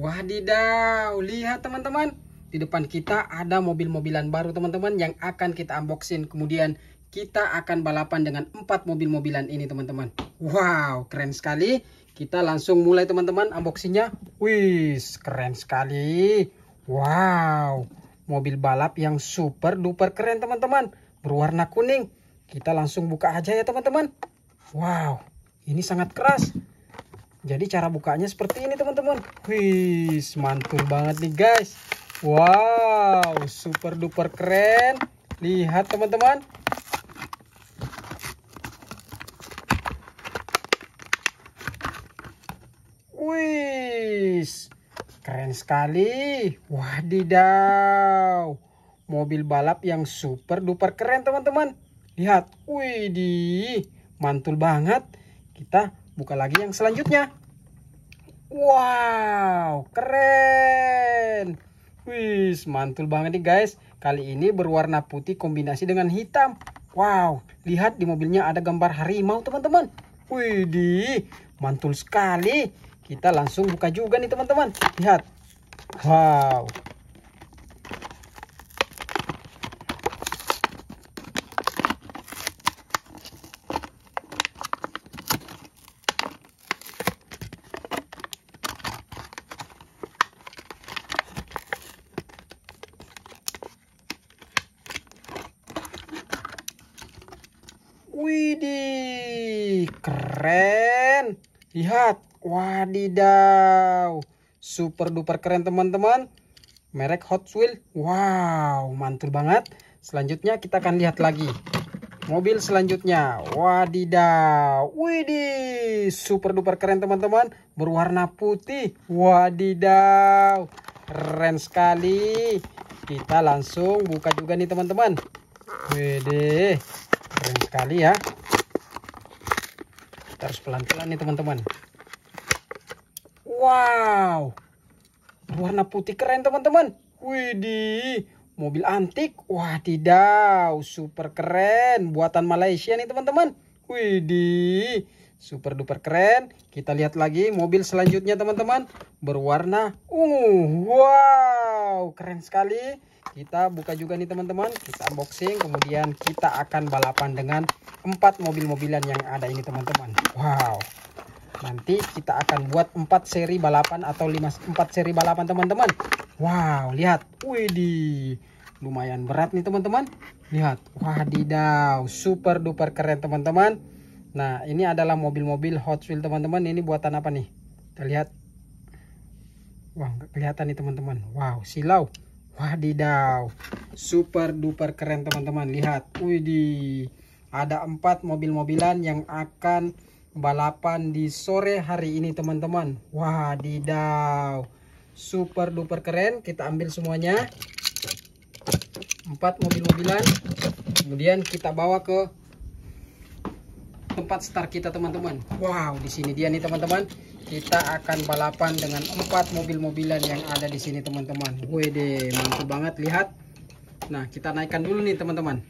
Wadidaw, lihat teman-teman. Di depan kita ada mobil-mobilan baru teman-teman yang akan kita unboxing. Kemudian kita akan balapan dengan empat mobil-mobilan ini teman-teman. Wow, keren sekali. Kita langsung mulai teman-teman unboxingnya. Wih, keren sekali. Wow, mobil balap yang super duper keren teman-teman. Berwarna kuning. Kita langsung buka aja ya teman-teman. Wow, ini sangat keras jadi cara bukanya seperti ini teman-teman wih mantul banget nih guys wow super duper keren lihat teman-teman wih keren sekali wadidaw mobil balap yang super duper keren teman-teman lihat wih di. mantul banget kita buka lagi yang selanjutnya wow keren wih mantul banget nih guys kali ini berwarna putih kombinasi dengan hitam wow lihat di mobilnya ada gambar harimau teman-teman wih di mantul sekali kita langsung buka juga nih teman-teman lihat wow Widih, keren. Lihat, wadidaw. Super duper keren teman-teman. Merek Hot Wheels. Wow, mantul banget. Selanjutnya kita akan lihat lagi. Mobil selanjutnya. Wadidaw. Widih, super duper keren teman-teman. Berwarna putih. Wadidaw. Keren sekali. Kita langsung buka juga nih teman-teman. Widih keren sekali ya kita harus pelan-pelan nih teman-teman wow warna putih keren teman-teman widih mobil antik wah tidak super keren buatan Malaysia nih teman-teman widih super duper keren kita lihat lagi mobil selanjutnya teman-teman berwarna ungu wow keren sekali kita buka juga nih teman-teman kita unboxing kemudian kita akan balapan dengan empat mobil-mobilan yang ada ini teman-teman wow nanti kita akan buat 4 seri balapan atau 5 4 seri balapan teman-teman wow lihat widih lumayan berat nih teman-teman lihat wah wadidaw super duper keren teman-teman nah ini adalah mobil-mobil Hot Wheels teman-teman ini buatan apa nih kita lihat wah kelihatan nih teman-teman wow silau wadidaw super duper keren teman-teman lihat wih di, ada empat mobil-mobilan yang akan balapan di sore hari ini teman-teman wadidaw super duper keren kita ambil semuanya empat mobil-mobilan kemudian kita bawa ke tempat start kita teman-teman wow di sini dia nih teman-teman kita akan balapan dengan empat mobil-mobilan yang ada di sini teman-teman wede mantap banget lihat nah kita naikkan dulu nih teman-teman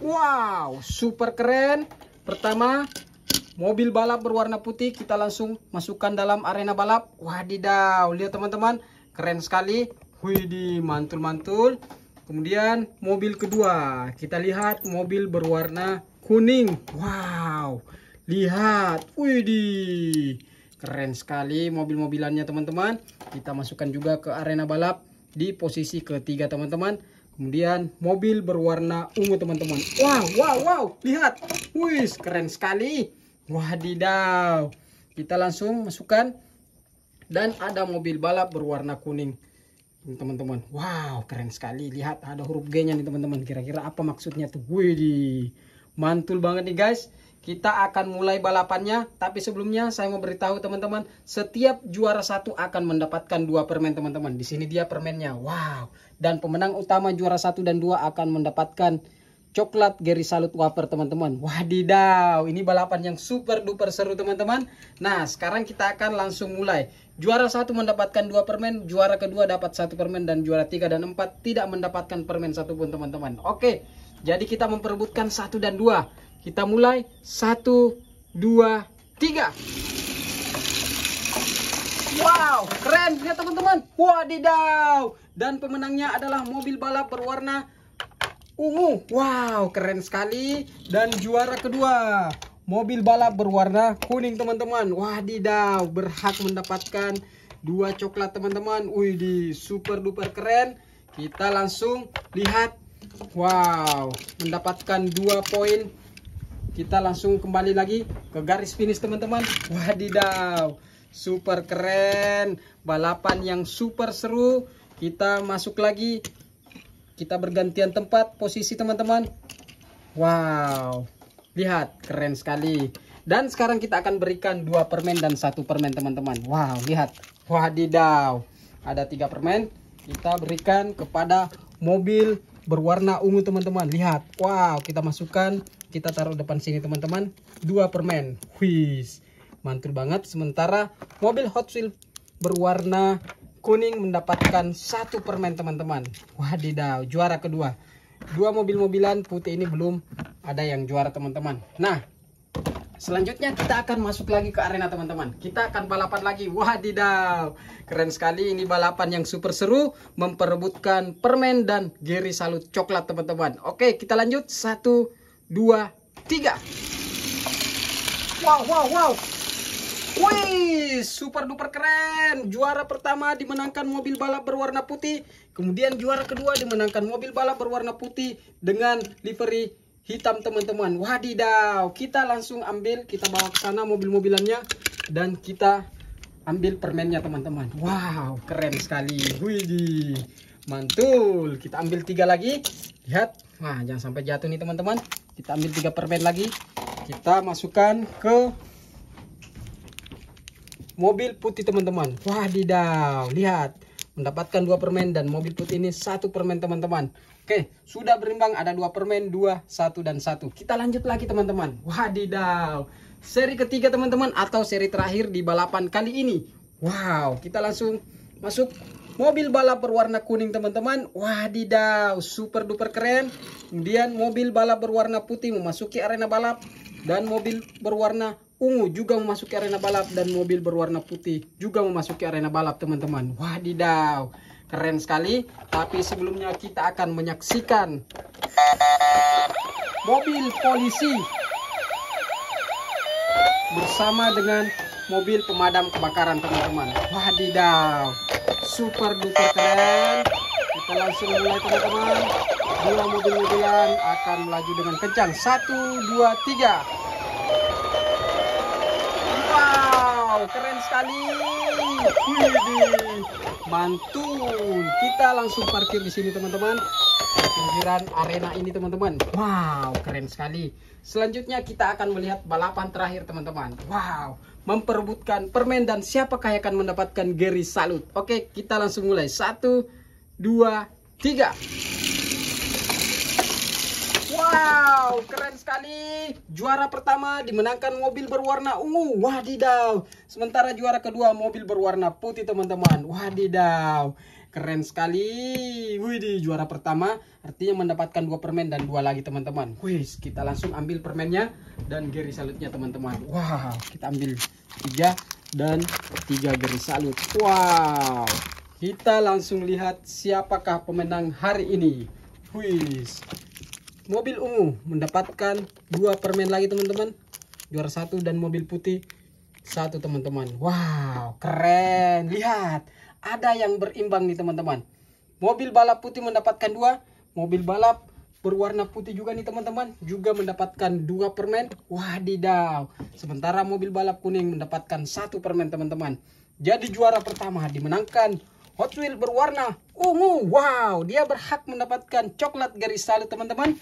wow super keren pertama mobil balap berwarna putih kita langsung masukkan dalam arena balap wadidaw lihat teman-teman keren sekali di mantul-mantul kemudian mobil kedua kita lihat mobil berwarna kuning wow lihat wih di, keren sekali mobil-mobilannya teman-teman kita masukkan juga ke arena balap di posisi ketiga teman-teman Kemudian mobil berwarna ungu teman-teman. Wow, wow, wow. Lihat. Wih, keren sekali. Wadidaw. Kita langsung masukkan. Dan ada mobil balap berwarna kuning. Teman-teman. Wow, keren sekali. Lihat ada huruf G-nya nih teman-teman. Kira-kira apa maksudnya tuh. Wih mantul banget nih guys kita akan mulai balapannya tapi sebelumnya saya mau beritahu teman-teman setiap juara satu akan mendapatkan dua permen teman-teman di sini dia permennya wow dan pemenang utama juara satu dan dua akan mendapatkan coklat Gary Salut Wafer teman-teman wadidaw ini balapan yang super duper seru teman-teman nah sekarang kita akan langsung mulai juara satu mendapatkan dua permen juara kedua dapat satu permen dan juara tiga dan empat tidak mendapatkan permen satu pun teman-teman oke jadi kita memperebutkan satu dan dua. Kita mulai satu, dua, tiga. Wow, keren ya teman-teman. Wadidaw. Dan pemenangnya adalah mobil balap berwarna ungu. Wow, keren sekali. Dan juara kedua, mobil balap berwarna kuning teman-teman. Wadidaw, berhak mendapatkan dua coklat teman-teman. Wih, super duper keren. Kita langsung lihat Wow mendapatkan dua poin kita langsung kembali lagi ke garis finish teman-teman wadidaw super keren balapan yang super seru kita masuk lagi kita bergantian tempat posisi teman-teman wow lihat keren sekali dan sekarang kita akan berikan dua permen dan satu permen teman-teman wow lihat wadidaw ada tiga permen kita berikan kepada mobil berwarna ungu teman-teman lihat wow kita masukkan kita taruh depan sini teman-teman dua permen wis mantul banget sementara mobil Hot Wheels berwarna kuning mendapatkan satu permen teman-teman wadidaw juara kedua dua mobil-mobilan putih ini belum ada yang juara teman-teman nah Selanjutnya kita akan masuk lagi ke arena teman-teman Kita akan balapan lagi Wadidaw Keren sekali ini balapan yang super seru Memperebutkan permen dan geri salut coklat teman-teman Oke kita lanjut Satu, dua, tiga Wow wow wow Wih, super duper keren. Juara pertama dimenangkan mobil balap berwarna putih. Kemudian juara kedua dimenangkan mobil balap berwarna putih dengan livery hitam teman-teman wadidaw kita langsung ambil kita bawa ke sana mobil-mobilannya dan kita ambil permennya teman-teman wow keren sekali widi mantul kita ambil tiga lagi lihat wah jangan sampai jatuh nih teman-teman kita ambil tiga permen lagi kita masukkan ke mobil putih teman-teman wadidaw lihat mendapatkan dua permen dan mobil putih ini satu permen teman-teman Oke sudah berimbang ada dua permen dua satu dan satu kita lanjut lagi teman-teman wadidaw seri ketiga teman-teman atau seri terakhir di balapan kali ini Wow kita langsung masuk mobil balap berwarna kuning teman-teman wadidaw super duper keren kemudian mobil balap berwarna putih memasuki arena balap dan mobil berwarna ungu juga memasuki arena balap dan mobil berwarna putih juga memasuki arena balap teman-teman wadidaw keren sekali tapi sebelumnya kita akan menyaksikan mobil polisi bersama dengan mobil pemadam kebakaran teman-teman wadidaw super duper keren kita langsung mulai teman-teman dua mobil-mobilan akan melaju dengan kencang satu dua tiga Wow, keren sekali. mantul. Kita langsung parkir di sini, teman-teman. Pinggiran arena ini, teman-teman. Wow, keren sekali. Selanjutnya kita akan melihat balapan terakhir, teman-teman. Wow, memperebutkan permen dan siapa kaya akan mendapatkan garis salut. Oke, kita langsung mulai. Satu, dua, tiga. Wow, keren sekali. Juara pertama dimenangkan mobil berwarna ungu. Wadidaw. Sementara juara kedua mobil berwarna putih, teman-teman. Wadidaw. Keren sekali. Wih, Widih, juara pertama artinya mendapatkan dua permen dan dua lagi, teman-teman. Wih, kita langsung ambil permennya dan geri salutnya, teman-teman. Wow, kita ambil tiga dan tiga geri salut. Wow. Kita langsung lihat siapakah pemenang hari ini. Wih mobil ungu mendapatkan dua permen lagi teman-teman juara satu dan mobil putih satu teman-teman wow keren lihat ada yang berimbang nih teman-teman mobil balap putih mendapatkan dua mobil balap berwarna putih juga nih teman-teman juga mendapatkan dua permen wadidaw sementara mobil balap kuning mendapatkan satu permen teman-teman jadi juara pertama dimenangkan Hot Wheels berwarna ungu wow dia berhak mendapatkan coklat garis salut teman-teman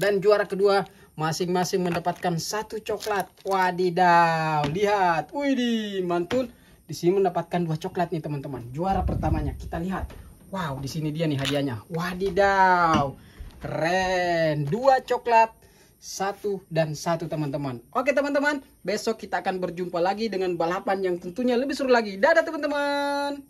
dan juara kedua masing-masing mendapatkan satu coklat. Wadidaw, lihat. Wih, mantul. Di sini mendapatkan dua coklat nih teman-teman. Juara pertamanya. Kita lihat. Wow, di sini dia nih hadiahnya. Wadidaw. Keren. Dua coklat satu dan satu teman-teman. Oke teman-teman, besok kita akan berjumpa lagi dengan balapan yang tentunya lebih seru lagi. Dadah teman-teman.